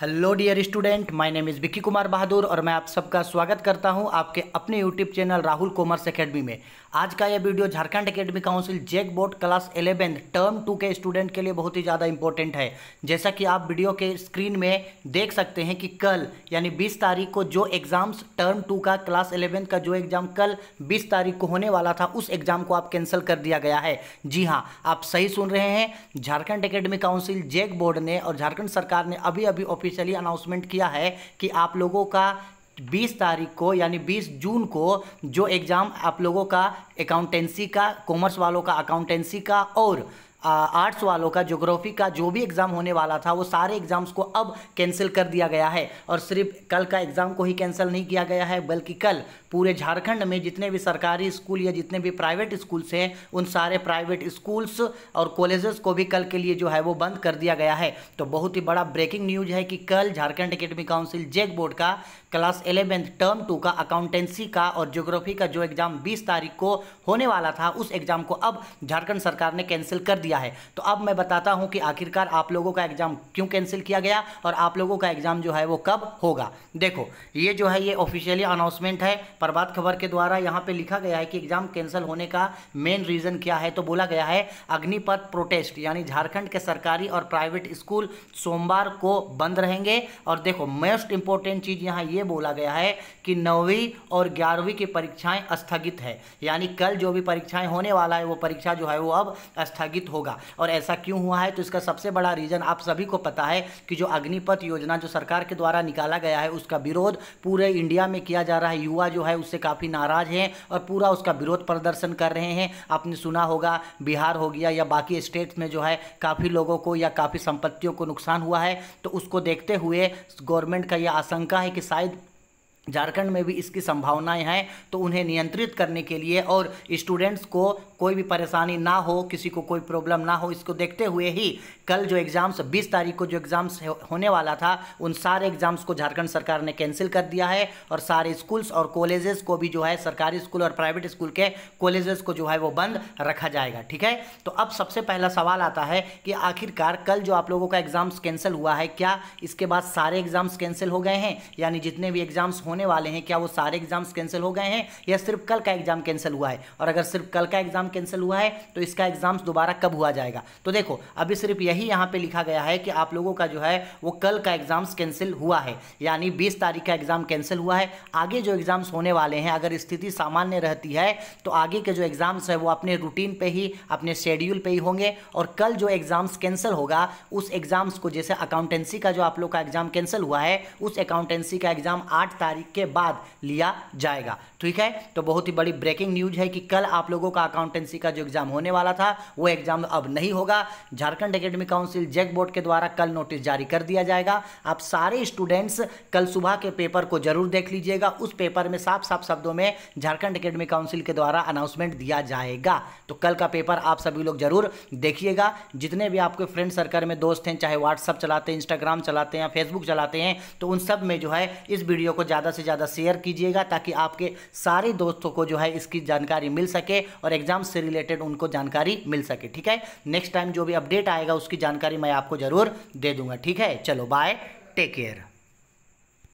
hello dear student my name is Vicky Kumar Bahadur और मैं आप सबका स्वागत करता हूं आपके अपने YouTube channel Rahul commerce academy में आज का यह वीडियो Jharkhand academy council JAC board class 11 term two के स्टूडेंट के लिए बहुत ही ज़्यादा इंपॉर्टेंट है जैसा कि आप वीडियो के स्क्रीन में देख सकते हैं कि कल यानी बीस तारीख को जो एग्ज़ाम्स टर्म टू का क्लास इलेवेंथ का जो एग्ज़ाम कल बीस तारीख को होने वाला था उस एग्ज़ाम को आप कैंसिल कर दिया गया है जी हाँ आप सही सुन रहे हैं Jharkhand academic council JAC board ने और झारखंड सरकार ने अभी अभी ऑफिशियली अनाउंसमेंट किया है कि आप लोगों का 20 तारीख को यानी 20 जून को जो एग्ज़ाम आप लोगों का अकाउंटेंसी का कॉमर्स वालों का अकाउंटेंसी का और आर्ट्स वालों का जोग्राफी का जो भी एग्ज़ाम होने वाला था वो सारे एग्ज़ाम्स को अब कैंसिल कर दिया गया है और सिर्फ कल का एग्ज़ाम को ही कैंसिल नहीं किया गया है बल्कि कल पूरे झारखंड में जितने भी सरकारी स्कूल या जितने भी प्राइवेट स्कूल्स हैं उन सारे प्राइवेट स्कूल्स और कॉलेजेस को भी कल के लिए जो है वो बंद कर दिया गया है तो बहुत ही बड़ा ब्रेकिंग न्यूज है कि कल Jharkhand academic council JAC board का क्लास एलेवेंथ टर्म टू का अकाउंटेंसी का और ज्योग्राफी का जो एग्ज़ाम बीस तारीख को होने वाला था उस एग्ज़ाम को अब झारखंड सरकार ने कैंसिल कर दिया दिया है तो अब मैं बताता हूं कि आखिरकार आप लोगों का एग्ज़ाम क्यों कैंसिल किया गया और आप लोगों का एग्ज़ाम जो है वो कब होगा देखो ये जो है ये ऑफिशियली अनाउंसमेंट है प्रभात खबर के द्वारा यहाँ पे लिखा गया है कि एग्ज़ाम कैंसिल होने का मेन रीज़न क्या है तो बोला गया है अग्निपथ प्रोटेस्ट यानी झारखंड के सरकारी और प्राइवेट स्कूल सोमवार को बंद रहेंगे और देखो मोस्ट इंपॉर्टेंट चीज़ यहाँ ये बोला गया है कि नौवीं और ग्यारहवीं की परीक्षाएं स्थगित है यानी कल जो भी परीक्षाएं होने वाला है वो परीक्षा जो है वो अब स्थगित हो होगा और ऐसा क्यों हुआ है तो इसका सबसे बड़ा रीज़न आप सभी को पता है कि जो अग्निपथ योजना जो सरकार के द्वारा निकाला गया है उसका विरोध पूरे इंडिया में किया जा रहा है युवा जो है उससे काफ़ी नाराज़ हैं और पूरा उसका विरोध प्रदर्शन कर रहे हैं आपने सुना होगा बिहार हो गया या बाकी स्टेट्स में जो है काफ़ी लोगों को या काफ़ी संपत्तियों को नुकसान हुआ है तो उसको देखते हुए गवर्नमेंट का यह आशंका है कि शायद झारखंड में भी इसकी संभावनाएं हैं तो उन्हें नियंत्रित करने के लिए और स्टूडेंट्स को कोई भी परेशानी ना हो किसी को कोई प्रॉब्लम ना हो इसको देखते हुए ही कल जो एग्ज़ाम्स 20 तारीख को जो एग्ज़ाम्स होने वाला था उन सारे एग्ज़ाम्स को झारखंड सरकार ने कैंसिल कर दिया है और सारे स्कूल्स और कॉलेजेस को भी जो है सरकारी स्कूल और प्राइवेट स्कूल के कॉलेजेस को जो है वो बंद रखा जाएगा ठीक है तो अब सबसे पहला सवाल आता है कि आखिरकार कल जो आप लोगों का एग्ज़ाम्स कैंसिल हुआ है क्या इसके बाद सारे एग्ज़ाम्स कैंसिल हो गए हैं यानी जितने भी एग्ज़ाम्स होने होने वाले हैं क्या वो सारे एग्जाम्स कैंसिल हो गए हैं या सिर्फ कल का एग्जाम कैंसिल हुआ है और अगर सिर्फ कल का एग्जाम कैंसिल हुआ है तो इसका एग्जाम्स दोबारा कब हुआ जाएगा तो देखो अभी सिर्फ यही यहाँ पे लिखा गया है कि आप लोगों का जो है वो कल का एग्जाम्स कैंसिल हुआ है यानी बीस तारीख का एग्जाम कैंसिल हुआ है आगे जो एग्जाम्स होने वाले हैं अगर स्थिति सामान्य रहती है तो आगे के जो एग्जाम्स है वो अपने रूटीन पर ही अपने शेड्यूल पर ही होंगे और कल जो एग्जाम्स कैंसिल होगा उस एग्जाम्स को जैसे अकाउंटेंसी का जो आप लोग का एग्जाम कैंसिल हुआ है उस अकाउंटेंसी का एग्जाम आठ तारीख तारीख के बाद लिया जाएगा तो ठीक है तो बहुत ही बड़ी ब्रेकिंग न्यूज है कि कल आप लोगों का अकाउंटेंसी का जो एग्जाम होने वाला था वो एग्जाम अब नहीं होगा Jharkhand academic council JAC board के द्वारा कल नोटिस जारी कर दिया जाएगा आप सारे स्टूडेंट्स कल सुबह के पेपर को जरूर देख लीजिएगा उस पेपर में साफ साफ शब्दों में झारखंड अकेडमी काउंसिल के द्वारा अनाउंसमेंट दिया जाएगा तो कल का पेपर आप सभी लोग जरूर देखिएगा जितने भी आपके फ्रेंड सर्कल में दोस्त हैं चाहे व्हाट्सअप चलाते हैं इंस्टाग्राम चलाते हैं फेसबुक चलाते हैं तो उन सब में जो है इस वीडियो को ज़्यादा ज़्यादा से ज़्यादा शेयर कीजिएगा ताकि आपके सारे दोस्तों को जो है इसकी जानकारी मिल सके और एग्जाम से रिलेटेड उनको जानकारी मिल सके ठीक है नेक्स्ट टाइम जो भी अपडेट आएगा उसकी जानकारी मैं आपको ज़रूर दे दूंगा ठीक है चलो बाय टेक केयर